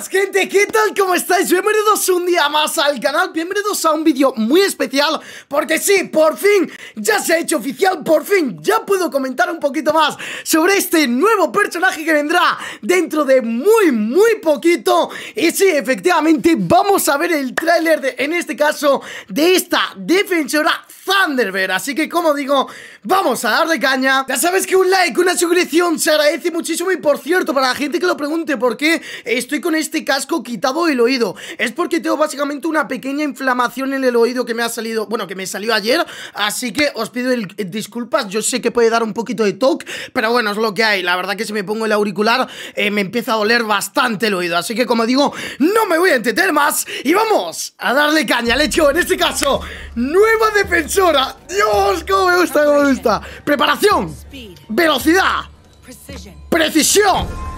gente, ¿qué tal? ¿Cómo estáis? Bienvenidos un día más al canal, bienvenidos a un vídeo muy especial Porque sí, por fin, ya se ha hecho oficial, por fin, ya puedo comentar un poquito más Sobre este nuevo personaje que vendrá dentro de muy, muy poquito Y sí, efectivamente, vamos a ver el tráiler, en este caso, de esta defensora Thunderbird Así que como digo, vamos a darle caña Ya sabes que un like, una suscripción se agradece muchísimo Y por cierto, para la gente que lo pregunte por qué estoy con este casco quitado el oído Es porque tengo básicamente una pequeña inflamación en el oído que me ha salido Bueno, que me salió ayer Así que os pido eh, disculpas Yo sé que puede dar un poquito de toque Pero bueno, es lo que hay La verdad que si me pongo el auricular eh, Me empieza a doler bastante el oído Así que como digo, no me voy a entender más Y vamos a darle caña al hecho En este caso, nueva defensora Dios, cómo me gusta, cómo me gusta Preparación Velocidad Precisión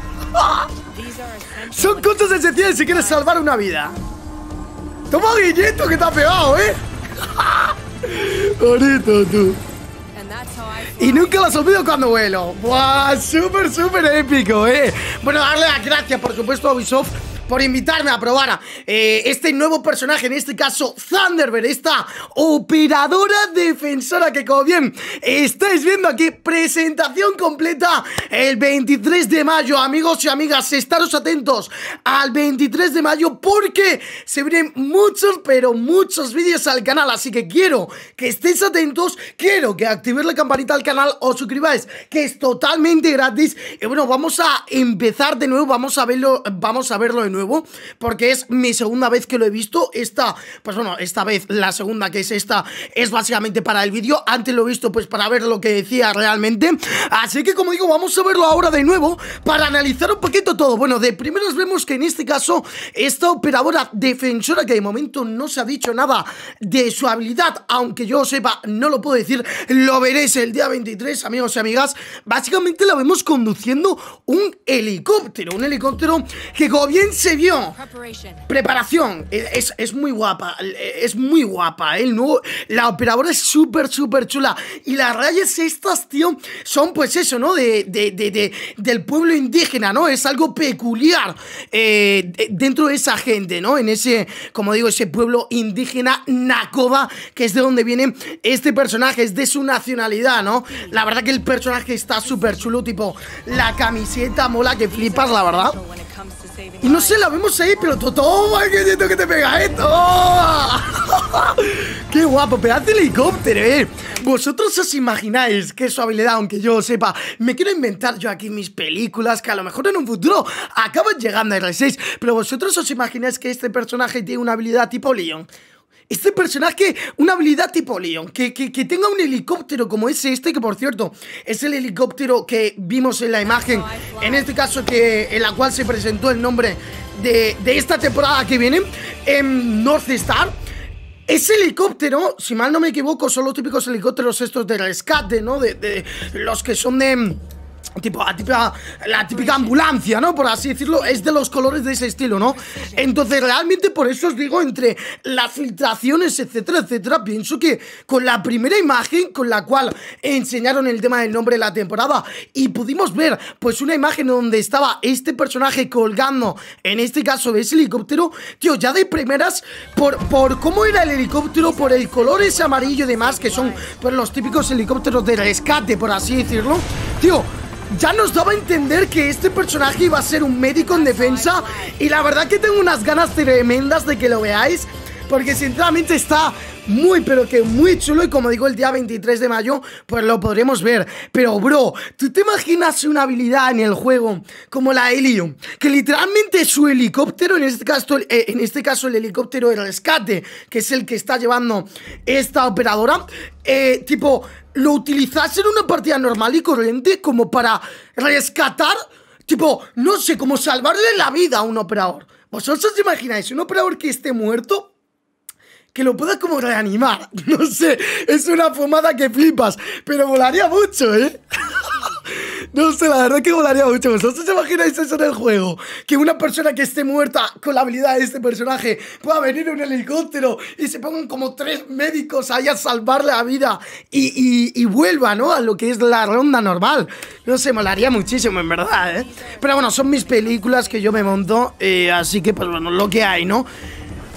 son cosas esenciales si quieres salvar una vida. Toma Guilleto que te ha pegado, ¿eh? Bonito tú. Y nunca las olvido cuando vuelo. ¡Buah! Súper, súper épico, ¿eh? Bueno, darle las gracias, por supuesto, a Ubisoft por invitarme a probar eh, este nuevo personaje, en este caso Thunderbird, esta operadora defensora que como bien estáis viendo aquí, presentación completa el 23 de mayo, amigos y amigas, estaros atentos al 23 de mayo porque se vienen muchos, pero muchos vídeos al canal, así que quiero que estéis atentos, quiero que activéis la campanita al canal, O suscribáis, que es totalmente gratis, y bueno, vamos a empezar de nuevo, vamos a verlo, vamos a verlo de nuevo porque es mi segunda vez que lo he visto. Esta, pues bueno, esta vez, la segunda que es esta, es básicamente para el vídeo. Antes lo he visto pues para ver lo que decía realmente. Así que como digo, vamos a verlo ahora de nuevo para analizar un poquito todo. Bueno, de primeros vemos que en este caso, esta operadora defensora que de momento no se ha dicho nada de su habilidad, aunque yo sepa, no lo puedo decir, lo veréis el día 23, amigos y amigas. Básicamente la vemos conduciendo un helicóptero, un helicóptero que como bien se se vio. Preparación. Es, muy guapa. Es muy guapa. ¿eh? El nuevo, la operadora es súper, súper chula. Y las rayas estas, tío, son pues eso, ¿no? De, del pueblo indígena, ¿no? Es algo peculiar eh, dentro de esa gente, ¿no? En ese, como digo, ese pueblo indígena Nacoba que es de donde viene este personaje, es de su nacionalidad, ¿no? La verdad que el personaje está súper chulo, tipo, la camiseta mola que flipas, la verdad. Y no sé, la vemos ahí, pero todo que siento que te pega esto. ¡Qué guapo! Pedazo de helicóptero, ¿eh? ¿Vosotros os imagináis que su habilidad, aunque yo sepa, me quiero inventar yo aquí mis películas que a lo mejor en un futuro acaban llegando a R6, pero vosotros os imagináis que este personaje tiene una habilidad tipo Leon? Este personaje, una habilidad tipo Leon, que, tenga un helicóptero como ese, este que por cierto es el helicóptero que vimos en la imagen, en este caso que en la cual se presentó el nombre de, esta temporada que viene, en North Star. Ese helicóptero, si mal no me equivoco, son los típicos helicópteros estos de rescate, ¿no? de los que son de Tipo, la típica, ambulancia, ¿no? Por así decirlo, es de los colores de ese estilo, ¿no? Entonces, realmente por eso os digo, entre las filtraciones, etcétera, etcétera, pienso que con la primera imagen con la cual enseñaron el tema del nombre de la temporada y pudimos ver, pues, una imagen donde estaba este personaje colgando, en este caso de ese helicóptero, tío, ya de primeras, por, por cómo era el helicóptero, por el color ese amarillo y demás, que son pues, los típicos helicópteros de rescate, por así decirlo, tío ya nos daba a entender que este personaje iba a ser un médico en defensa y la verdad que tengo unas ganas tremendas de que lo veáis. Porque sinceramente está muy, pero que muy chulo. Y como digo, el día 23 de mayo, pues lo podremos ver. Pero, bro, ¿tú te imaginas una habilidad en el juego como la Helium? Que literalmente su helicóptero, en este caso, eh, en este caso el helicóptero de rescate, que es el que está llevando esta operadora, eh, tipo, lo utilizas en una partida normal y corriente como para rescatar, tipo, no sé, como salvarle la vida a un operador. ¿Vosotros os imagináis un operador que esté muerto? que lo puedas como reanimar. No sé, es una fumada que flipas, pero volaría mucho, ¿eh? No sé, la verdad que volaría mucho. ¿Vosotros imagináis eso en el juego? Que una persona que esté muerta con la habilidad de este personaje pueda venir en un helicóptero y se pongan como tres médicos ahí a salvarle la vida y, vuelva, ¿no? A lo que es la ronda normal. No sé, molaría muchísimo, en verdad, ¿eh? Pero bueno, son mis películas que yo me monto, eh, así que pues bueno, lo que hay, ¿no?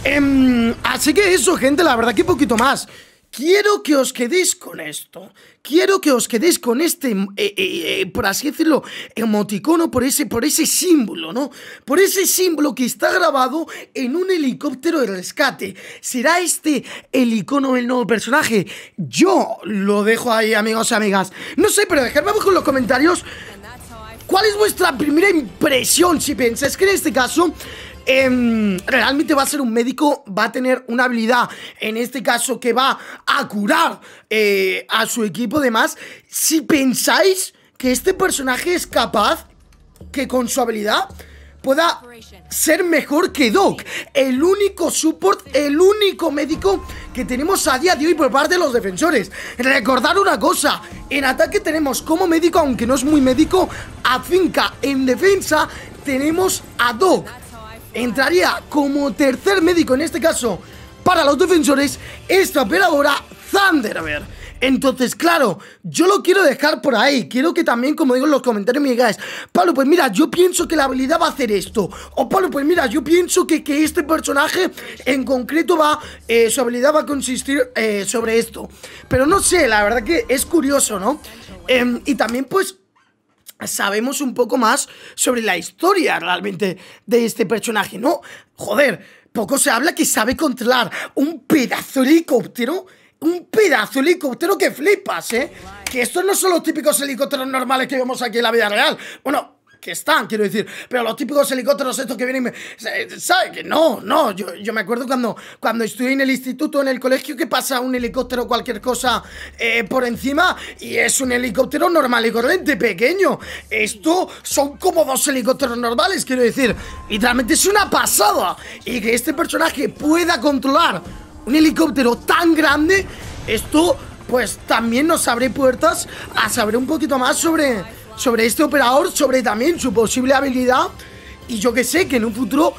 Em, así que eso, gente, la verdad que poquito más. Quiero que os quedéis con esto. Quiero que os quedéis con este, eh, eh, eh, por así decirlo, emoticono, por ese, por ese símbolo, ¿no? Por ese símbolo que está grabado en un helicóptero de rescate. ¿Será este el icono del nuevo personaje? Yo lo dejo ahí, amigos y amigas. No sé, pero dejadme abajo en los comentarios. ¿Cuál es vuestra primera impresión si pensáis que en este caso Em, realmente va a ser un médico, va a tener una habilidad, en este caso, que va a curar eh, a su equipo. de más si pensáis que este personaje es capaz, que con su habilidad pueda ser mejor que Doc. El único support, el único médico que tenemos a día de hoy por parte de los defensores. Recordar una cosa, en ataque tenemos como médico, aunque no es muy médico, a Finca. En defensa tenemos a Doc entraría como tercer médico en este caso para los defensores esta operadora ver, Entonces, claro, yo lo quiero dejar por ahí. Quiero que también, como digo en los comentarios, me digáis, Pablo, pues mira, yo pienso que la habilidad va a hacer esto. O Pablo, pues mira, yo pienso que, que este personaje en concreto va, eh, su habilidad va a consistir eh, sobre esto. Pero no sé, la verdad que es curioso, ¿no? Em, y también, pues, sabemos un poco más sobre la historia realmente de este personaje, ¿no? Joder, poco se habla que sabe controlar un pedazo de helicóptero. Un pedazo de helicóptero que flipas, ¿eh? Que estos no son los típicos helicópteros normales que vemos aquí en la vida real. Bueno, que están, quiero decir. Pero los típicos helicópteros estos que vienen... ¿Sabes? Que no, no. Yo, yo, me acuerdo cuando, cuando estudié en el instituto, en el colegio, que pasa un helicóptero o cualquier cosa eh, por encima y es un helicóptero normal y corriente, pequeño. Esto son como dos helicópteros normales, quiero decir. Y realmente es una pasada. Y que este personaje pueda controlar un helicóptero tan grande, esto pues también nos abre puertas a saber un poquito más sobre sobre este operador, sobre también su posible habilidad y yo que sé, que en un futuro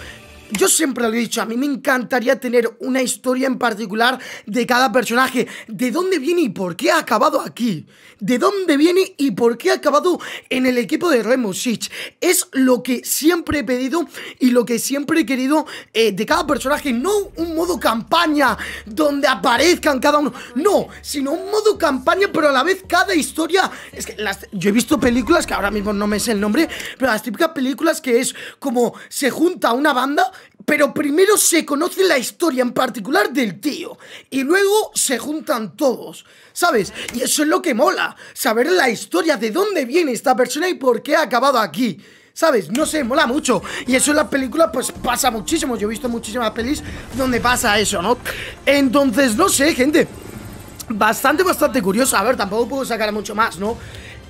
yo siempre lo he dicho, a mí me encantaría tener una historia en particular de cada personaje. ¿De dónde viene y por qué ha acabado aquí? ¿De dónde viene y por qué ha acabado en el equipo de Remosic? Es lo que siempre he pedido y lo que siempre he querido eh, de cada personaje. No un modo campaña donde aparezcan cada uno. No, sino un modo campaña, pero a la vez cada historia. Es que las, yo he visto películas que ahora mismo no me sé el nombre, pero las típicas películas que es como se junta una banda pero primero se conoce la historia en particular del tío y luego se juntan todos, ¿sabes? Y eso es lo que mola, saber la historia de dónde viene esta persona y por qué ha acabado aquí. ¿Sabes? No sé, mola mucho. Y eso en las películas, pues pasa muchísimo. Yo he visto muchísimas pelis donde pasa eso, ¿no? Entonces, no sé, gente. Bastante, bastante curioso. A ver, tampoco puedo sacar mucho más, ¿no?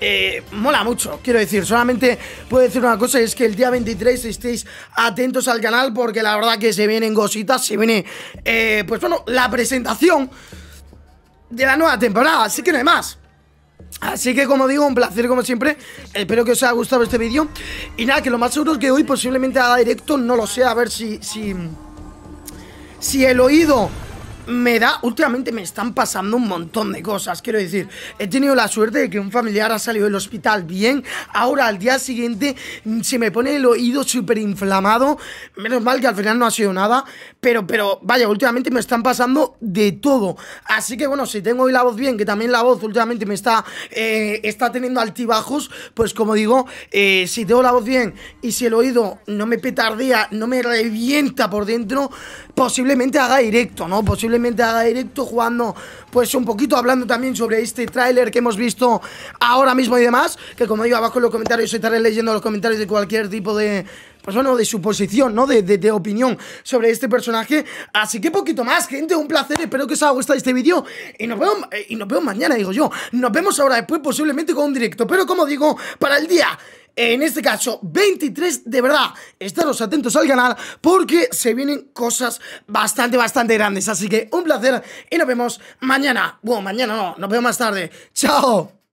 Eh, mola mucho. Quiero decir, solamente puedo decir una cosa, es que el día 23 estéis atentos al canal porque la verdad que se vienen cositas, se viene, eh, pues bueno, la presentación de la nueva temporada, así que no hay más. Así que como digo, un placer como siempre Espero que os haya gustado este vídeo Y nada, que lo más seguro es que hoy posiblemente haga directo No lo sé, a ver si... Si, si el oído me da, últimamente me están pasando un montón de cosas, quiero decir, he tenido la suerte de que un familiar ha salido del hospital bien, ahora al día siguiente mm, se me pone el oído súper inflamado, menos mal que al final no ha sido nada, pero, pero vaya, últimamente me están pasando de todo, así que bueno, si tengo hoy la voz bien, que también la voz últimamente me está, eh, está teniendo altibajos, pues como digo, eh, si tengo la voz bien y si el oído no me petardea, no me revienta por dentro, posiblemente haga directo, ¿no? Posiblemente probablemente directo jugando pues un poquito, hablando también sobre este tráiler que hemos visto ahora mismo y demás, que como digo abajo en los comentarios, estaré leyendo los comentarios de cualquier tipo de bueno, de su posición, ¿no? De, opinión sobre este personaje. Así que poquito más, gente, un placer. Espero que os haya gustado este vídeo. Y nos vemos, eh, y nos vemos mañana, digo yo. Nos vemos ahora después, posiblemente con un directo. Pero como digo, para el día en este caso 23 de verdad estaros atentos al canal porque se vienen cosas bastante bastante grandes así que un placer y nos vemos mañana bueno mañana no nos vemos más tarde chao